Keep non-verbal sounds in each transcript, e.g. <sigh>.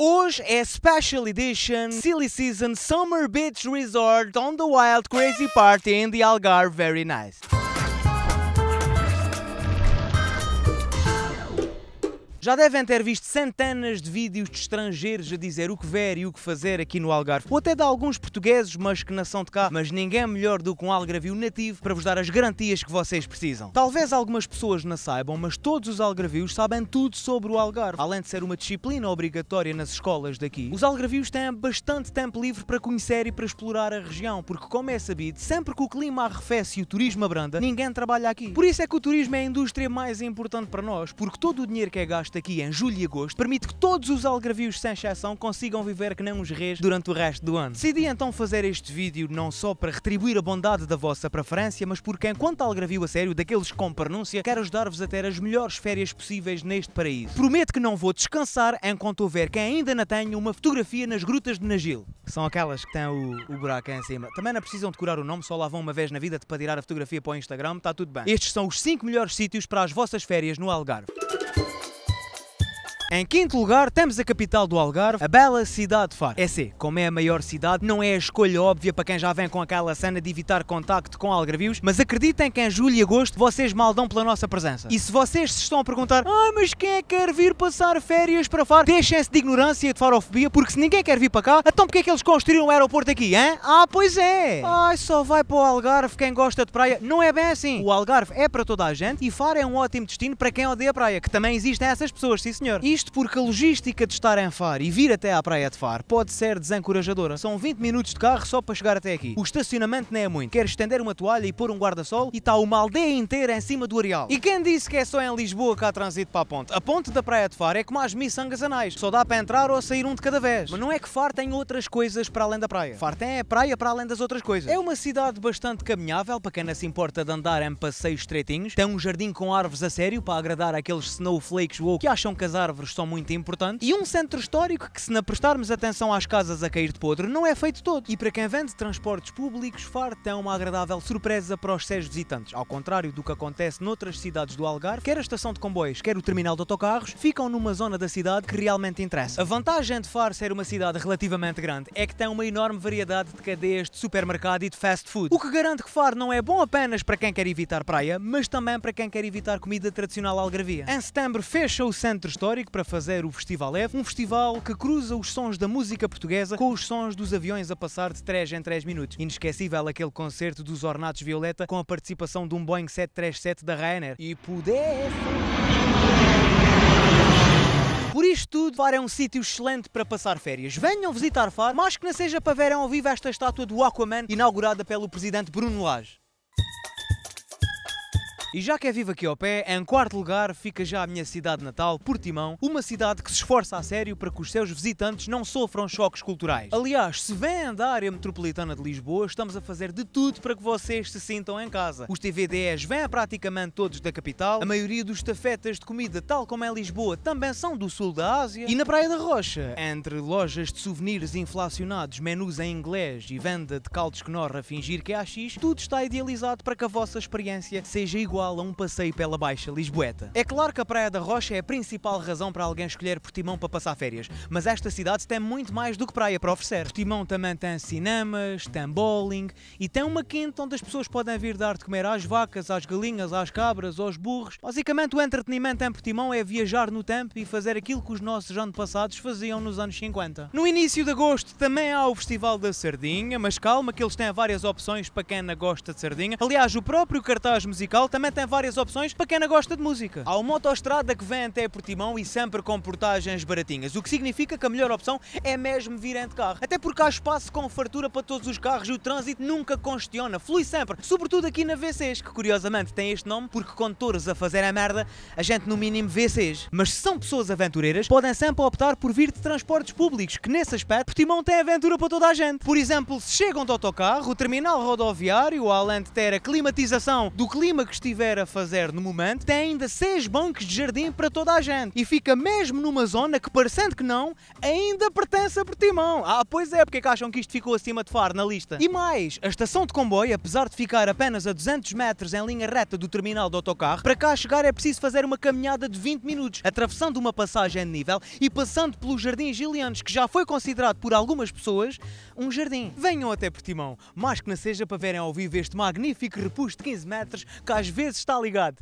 Hoje é Special Edition Silly Season Summer Beach Resort on the Wild Crazy Party in the Algarve Very Nice. Já devem ter visto centenas de vídeos de estrangeiros a dizer o que ver e o que fazer aqui no Algarve, ou até de alguns portugueses, mas que não são de cá, mas ninguém é melhor do que um algravio nativo para vos dar as garantias que vocês precisam. Talvez algumas pessoas não saibam, mas todos os algravios sabem tudo sobre o Algarve, além de ser uma disciplina obrigatória nas escolas daqui. Os algravios têm bastante tempo livre para conhecer e para explorar a região, porque como é sabido, sempre que o clima arrefece e o turismo abranda, ninguém trabalha aqui. Por isso é que o turismo é a indústria mais importante para nós, porque todo o dinheiro que é gasto aqui em julho e agosto permite que todos os algravios sem exceção consigam viver que nem uns reis durante o resto do ano. Decidi então fazer este vídeo não só para retribuir a bondade da vossa preferência, mas porque enquanto algravio a sério, daqueles com pronúncia, quero ajudar-vos a ter as melhores férias possíveis neste paraíso. Prometo que não vou descansar enquanto houver quem ainda não tenha uma fotografia nas grutas de Nagil. São aquelas que têm o, o buraco em cima. Também não precisam decorar o nome, só lá vão uma vez na vida para tirar a fotografia para o Instagram, está tudo bem. Estes são os 5 melhores sítios para as vossas férias no Algarve. Em quinto lugar, temos a capital do Algarve, a bela cidade de Faro. É sim, como é a maior cidade, não é a escolha óbvia para quem já vem com aquela cena de evitar contacto com algarvios, mas acreditem que em julho e agosto vocês mal dão pela nossa presença. E se vocês se estão a perguntar, ai mas quem é que quer vir passar férias para Faro? Deixem-se de ignorância e de farofobia, porque se ninguém quer vir para cá, então porque é que eles construíram o um aeroporto aqui, hein? Ah, pois é! Ai, só vai para o Algarve quem gosta de praia. Não é bem assim. O Algarve é para toda a gente e Faro é um ótimo destino para quem odeia praia, que também existem essas pessoas, sim senhor. Isto porque a logística de estar em Faro e vir até à praia de Faro pode ser desencorajadora. São 20 minutos de carro só para chegar até aqui. O estacionamento não é muito. Queres estender uma toalha e pôr um guarda-sol e está uma aldeia inteira em cima do areal. E quem disse que é só em Lisboa que há trânsito para a ponte? A ponte da praia de Faro é como as miçangas anais. Só dá para entrar ou sair um de cada vez. Mas não é que Faro tem outras coisas para além da praia. Faro tem a praia para além das outras coisas. É uma cidade bastante caminhável para quem não se importa de andar em passeios estreitinhos. Tem um jardim com árvores a sério para agradar aqueles snowflakes ou que acham que as árvores centros são muito importantes e um centro histórico que, se não prestarmos atenção às casas a cair de podre, não é feito todo. E para quem vende transportes públicos, Faro tem uma agradável surpresa para os seus visitantes. Ao contrário do que acontece noutras cidades do Algarve, quer a estação de comboios, quer o terminal de autocarros, ficam numa zona da cidade que realmente interessa. A vantagem de Faro ser uma cidade relativamente grande é que tem uma enorme variedade de cadeias de supermercado e de fast food, o que garante que Faro não é bom apenas para quem quer evitar praia, mas também para quem quer evitar comida tradicional algarvia. Em setembro fecha o centro histórico para fazer o Festival Eve, é um festival que cruza os sons da música portuguesa com os sons dos aviões a passar de 3 em 3 minutos. Inesquecível aquele concerto dos Ornatos Violeta com a participação de um Boeing 737 da Ryanair. E pudesse... Por isto tudo, Faro é um sítio excelente para passar férias. Venham visitar Faro, mas que não seja para verem ao vivo esta estátua do Aquaman inaugurada pelo presidente Bruno Lage. E já que é vivo aqui ao pé, em quarto lugar fica já a minha cidade natal, Portimão, uma cidade que se esforça a sério para que os seus visitantes não sofram choques culturais. Aliás, se vêm da área metropolitana de Lisboa, estamos a fazer de tudo para que vocês se sintam em casa. Os TVDs vêm praticamente todos da capital, a maioria dos tafetas de comida, tal como é Lisboa, também são do sul da Ásia, e na Praia da Rocha, entre lojas de souvenirs inflacionados, menus em inglês e venda de caldos que a fingir que é AX, tudo está idealizado para que a vossa experiência seja igual igual a um passeio pela Baixa Lisboeta. É claro que a Praia da Rocha é a principal razão para alguém escolher Portimão para passar férias, mas esta cidade tem muito mais do que praia para oferecer. Portimão também tem cinemas, tem bowling e tem uma quinta onde as pessoas podem vir dar de comer às vacas, às galinhas, às cabras, aos burros. Basicamente, o entretenimento em Portimão é viajar no tempo e fazer aquilo que os nossos antepassados faziam nos anos 50. No início de agosto também há o Festival da Sardinha, mas calma que eles têm várias opções para quem não gosta de sardinha. Aliás, o próprio cartaz musical também também tem várias opções para quem não gosta de música. Há uma autoestrada que vem até Portimão e sempre com portagens baratinhas, o que significa que a melhor opção é mesmo virem de carro. Até porque há espaço com fartura para todos os carros e o trânsito nunca congestiona, flui sempre, sobretudo aqui na VCs, que curiosamente tem este nome porque condutores a fazer a merda, a gente no mínimo VCs. Mas se são pessoas aventureiras, podem sempre optar por vir de transportes públicos, que nesse aspecto Portimão tem aventura para toda a gente. Por exemplo, se chegam de autocarro, o terminal rodoviário, além de ter a climatização do clima que estiver estiver a fazer no momento, tem ainda seis bancos de jardim para toda a gente. E fica mesmo numa zona que, parecendo que não, ainda pertence a Portimão. Ah, pois é, porque é que acham que isto ficou acima de Faro na lista? E mais, a estação de comboio, apesar de ficar apenas a 200 metros em linha reta do terminal do autocarro, para cá chegar é preciso fazer uma caminhada de 20 minutos, atravessando uma passagem de nível e passando pelo Jardim Gilianos, que já foi considerado por algumas pessoas um jardim. Venham até Portimão, mais que não seja para verem ao vivo este magnífico repuxo de 15 metros, que às vezes vezes está ligado.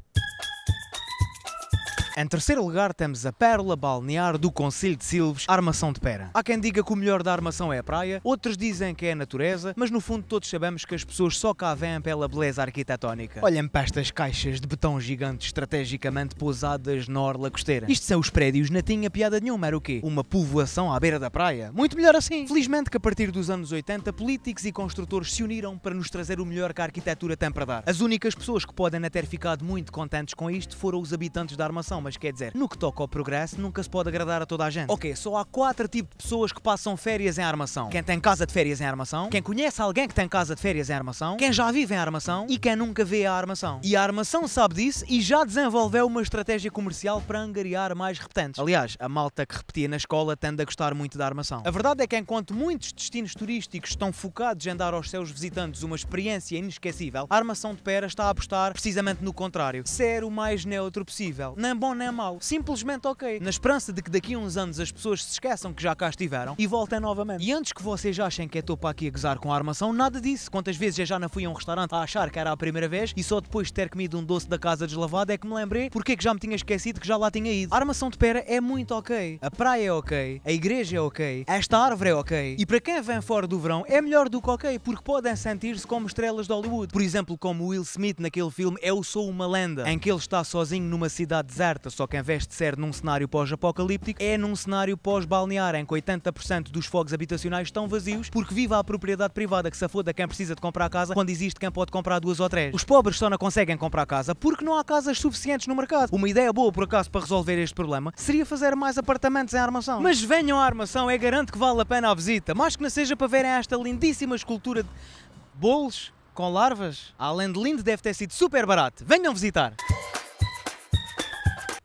Em terceiro lugar temos a Pérola Balnear do Conselho de Silves, Armação de Pera. Há quem diga que o melhor da armação é a praia, outros dizem que é a natureza, mas no fundo todos sabemos que as pessoas só cá vêm pela beleza arquitetónica. Olhem para estas caixas de betão gigante estrategicamente pousadas na orla costeira. Isto são os prédios, não tinha piada nenhuma, era o quê? Uma povoação à beira da praia? Muito melhor assim! Felizmente que a partir dos anos 80, políticos e construtores se uniram para nos trazer o melhor que a arquitetura tem para dar. As únicas pessoas que podem ter ficado muito contentes com isto foram os habitantes da armação, mas quer dizer, no que toca ao progresso, nunca se pode agradar a toda a gente. Ok, só há quatro tipos de pessoas que passam férias em armação: quem tem casa de férias em armação, quem conhece alguém que tem casa de férias em armação, quem já vive em armação e quem nunca vê a armação. E a armação sabe disso e já desenvolveu uma estratégia comercial para angariar mais repetantes. Aliás, a malta que repetia na escola tende a gostar muito da armação. A verdade é que enquanto muitos destinos turísticos estão focados em dar aos seus visitantes uma experiência inesquecível, a armação de pera está a apostar precisamente no contrário: ser o mais neutro possível. Nem bom nem é mau. Simplesmente ok. Na esperança de que daqui a uns anos as pessoas se esqueçam que já cá estiveram e voltem novamente. E antes que vocês achem que é estou para aqui a gozar com a armação, nada disso. Quantas vezes eu já não fui a um restaurante a achar que era a primeira vez e só depois de ter comido um doce da casa deslavada é que me lembrei porque é que já me tinha esquecido que já lá tinha ido. A armação de pera é muito ok. A praia é ok. A igreja é ok. Esta árvore é ok. E para quem vem fora do verão é melhor do que ok porque podem sentir-se como estrelas de Hollywood. Por exemplo, como Will Smith naquele filme Eu Sou Uma Lenda, em que ele está sozinho numa cidade deserta só quem veste ser num cenário pós-apocalíptico é num cenário pós-balnear, em que 80% dos fogos habitacionais estão vazios, porque vive a propriedade privada que se foda quem precisa de comprar casa, quando existe quem pode comprar duas ou três. Os pobres só não conseguem comprar casa porque não há casas suficientes no mercado. Uma ideia boa, por acaso, para resolver este problema seria fazer mais apartamentos em armação. Mas venham à armação, é garanto que vale a pena a visita, mais que não seja para verem esta lindíssima escultura de bolos com larvas. Além de lindo, deve ter sido super barato. Venham visitar!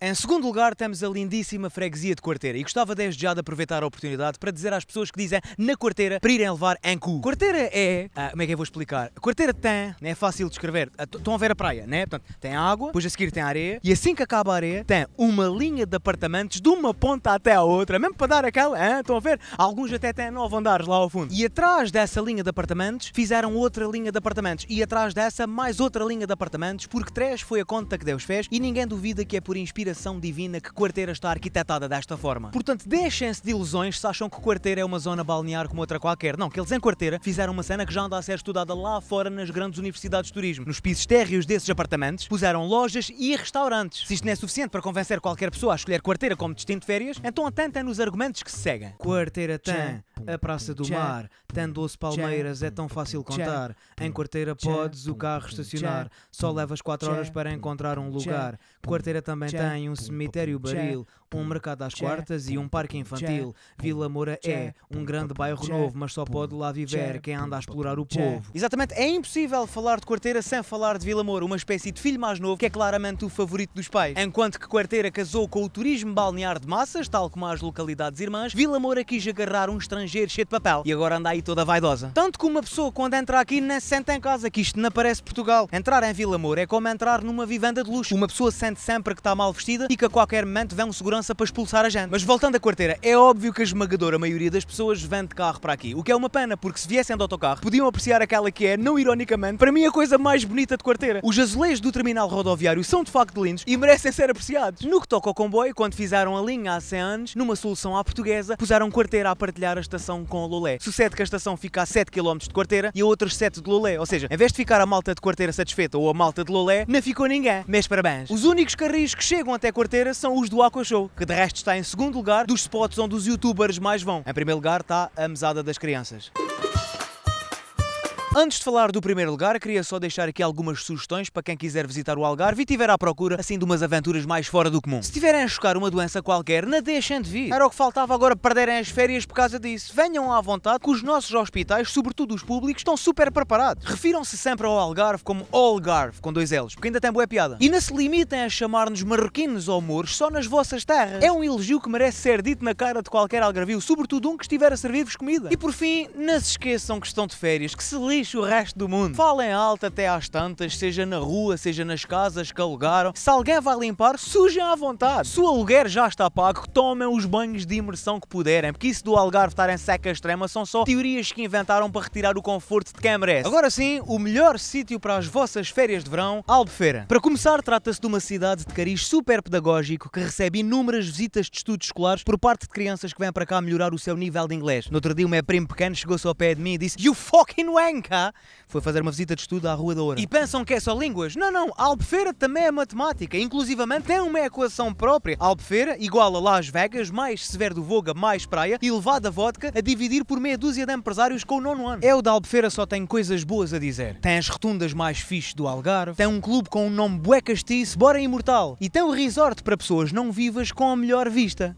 Em segundo lugar, temos a lindíssima freguesia de Quarteira e gostava desde já de aproveitar a oportunidade para dizer às pessoas que dizem na Quarteira para irem levar ancu. Quarteira é. Ah, como é que eu vou explicar? Quarteira tem, não né, é fácil de escrever. Ah, estão a ver a praia, né? Portanto, tem água, depois a seguir tem areia e assim que acaba a areia, tem uma linha de apartamentos de uma ponta até à outra, mesmo para dar aquela. Hein? Estão a ver? Alguns até têm nove andares lá ao fundo. E atrás dessa linha de apartamentos fizeram outra linha de apartamentos e atrás dessa mais outra linha de apartamentos porque três foi a conta que Deus fez e ninguém duvida que é por inspiração inspiração divina que Quarteira está arquitetada desta forma. Portanto, deixem-se de ilusões se acham que Quarteira é uma zona balnear como outra qualquer. Não, que eles em Quarteira fizeram uma cena que já anda a ser estudada lá fora nas grandes universidades de turismo. Nos pisos térreos desses apartamentos puseram lojas e restaurantes. Se isto não é suficiente para convencer qualquer pessoa a escolher Quarteira como destino de férias, então atenta nos argumentos que se seguem. Quarteira tem a Praça do Mar, tem 12 palmeiras, é tão fácil contar. Em Quarteira podes o carro estacionar, só levas 4 horas para encontrar um lugar. Quarteira também tem em um cemitério baril Tipo um mercado às quartas e um parque infantil. Vila Moura é um grande bairro novo, mas só pode lá viver quem anda a explorar o povo. Exatamente, é impossível falar de Quarteira sem falar de Vila Moura, uma espécie de filho mais novo que é claramente o favorito dos pais. Enquanto que Quarteira casou com o turismo balnear de massas, tal como as localidades irmãs, Vila Moura quis agarrar um estrangeiro cheio de papel e agora anda aí toda vaidosa. Tanto que uma pessoa quando entra aqui nem se sente em casa, que isto não parece Portugal. Entrar em Vila Moura é como entrar numa vivenda de luxo. Uma pessoa sente sempre que está mal vestida e que a qualquer momento vem um segurança segurança para expulsar a gente. Mas voltando à quarteira, é óbvio que a esmagadora maioria das pessoas vem de carro para aqui, o que é uma pena, porque se viessem de autocarro, podiam apreciar aquela que é, não ironicamente, para mim a coisa mais bonita de quarteira. Os azulejos do terminal rodoviário são de facto lindos e merecem ser apreciados. No que toca ao comboio, quando fizeram a linha há 100 anos, numa solução à portuguesa, puseram quarteira a partilhar a estação com a Lolé. Sucede que a estação fica a 7 km de quarteira e a outros 7 de Lolé, ou seja, em vez de ficar a malta de quarteira satisfeita ou a malta de Lolé, não ficou ninguém. Mas parabéns. Os únicos carris que chegam até a quarteira são os do Aqua Show que de resto está em segundo lugar dos spots onde os youtubers mais vão. Em primeiro lugar está a mesada das crianças. Antes de falar do primeiro lugar, queria só deixar aqui algumas sugestões para quem quiser visitar o Algarve e estiver à procura, assim, de umas aventuras mais fora do comum. Se tiverem a chocar uma doença qualquer, não deixem de vir. Era o que faltava agora perderem as férias por causa disso. Venham à vontade que os nossos hospitais, sobretudo os públicos, estão super preparados. Refiram-se sempre ao Algarve como Algarve, com dois L's, porque ainda tem boa piada. E não se limitem a chamar-nos marroquinos ou mouros só nas vossas terras. É um elogio que merece ser dito na cara de qualquer algarvio, sobretudo um que estiver a servir-vos comida. E por fim, não se esqueçam que estão de férias, que se lixem lixe o resto do mundo. Falem alto até às tantas, seja na rua, seja nas casas que alugaram. Se alguém vai limpar, sujem à vontade. Se o aluguer já está pago, tomem os banhos de imersão que puderem, porque isso do Algarve estar em seca extrema são só teorias que inventaram para retirar o conforto de quem merece. Agora sim, o melhor sítio para as vossas férias de verão, Albufeira. Para começar, trata-se de uma cidade de cariz super pedagógico que recebe inúmeras visitas de estudos escolares por parte de crianças que vêm para cá melhorar o seu nível de inglês. No outro dia, o meu primo pequeno chegou-se ao pé de mim e disse You fucking wank! cá, foi fazer uma visita de estudo à Rua da Ouro E pensam que é só línguas? Não, não, Albufeira também é matemática, inclusivamente tem uma equação própria. Albufeira igual a Las Vegas, mais Severo do Voga, mais praia, e levada a vodka a dividir por meia dúzia de empresários com o nono ano. É o da Albufeira só tem coisas boas a dizer. Tem as rotundas mais fixe do Algarve, tem um clube com um nome bué castiço, bora imortal, e tem o resort para pessoas não vivas com a melhor vista.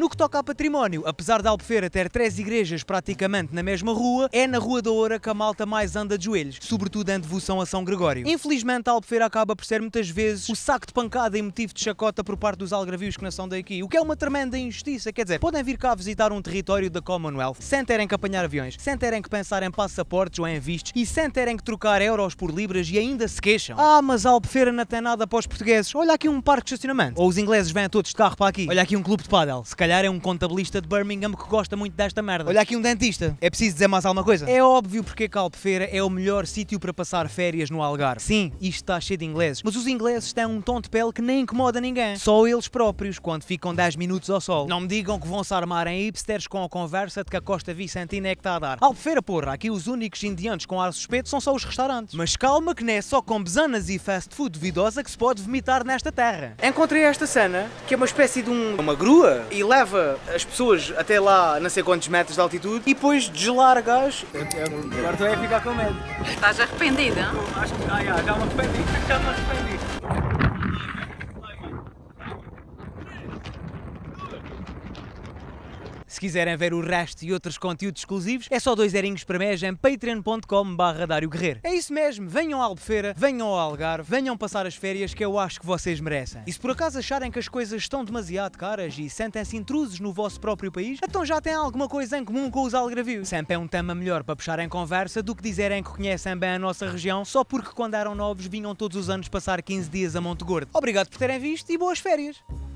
No que toca a património, apesar de Albufeira ter três igrejas praticamente na mesma rua, é na Rua da Oura que a malta mais anda de joelhos, sobretudo em devoção a São Gregório. Infelizmente, a Albufeira acaba por ser muitas vezes o saco de pancada e motivo de chacota por parte dos algravios que não são daqui, o que é uma tremenda injustiça. Quer dizer, podem vir cá visitar um território da Commonwealth sem terem que apanhar aviões, sem terem que pensar em passaportes ou em vistos e sem terem que trocar euros por libras e ainda se queixam. Ah, mas a Albufeira não tem nada para os portugueses. Olha aqui um parque de estacionamento. Ou os ingleses vêm todos de carro para aqui. Olha aqui um clube de pádel. Se calhar calhar é um contabilista de Birmingham que gosta muito desta merda. Olha aqui um dentista. É preciso dizer mais alguma coisa? É óbvio porque Calpefeira é o melhor sítio para passar férias no Algarve. Sim, isto está cheio de ingleses, mas os ingleses têm um tom de pele que nem incomoda ninguém. Só eles próprios quando ficam 10 minutos ao sol. Não me digam que vão se armar em hipsters com a conversa de que a Costa Vicentina é que está a dar. Albufeira, porra, aqui os únicos indianos com ar suspeito são só os restaurantes. Mas calma que não é só com besanas e fast food duvidosa que se pode vomitar nesta terra. Encontrei esta cena, que é uma espécie de um... É uma grua? E leva as pessoas até lá não sei quantos metros de altitude e depois deslargas. Agora tu é ficar com medo. Estás arrependido, arrependida? Acho que já, já, já me arrependi, <laughs> já me arrependi. Se quiserem ver o resto e outros conteúdos exclusivos, é só dois erinhos para mês é em patreon.com barra É isso mesmo, venham à Albufeira, venham ao Algarve, venham passar as férias que eu acho que vocês merecem. E se por acaso acharem que as coisas estão demasiado caras e sentem-se intrusos no vosso próprio país, então já têm alguma coisa em comum com os algravios. Sempre é um tema melhor para puxar em conversa do que dizerem que conhecem bem a nossa região só porque quando eram novos vinham todos os anos passar 15 dias a Monte Gordo. Obrigado por terem visto e boas férias!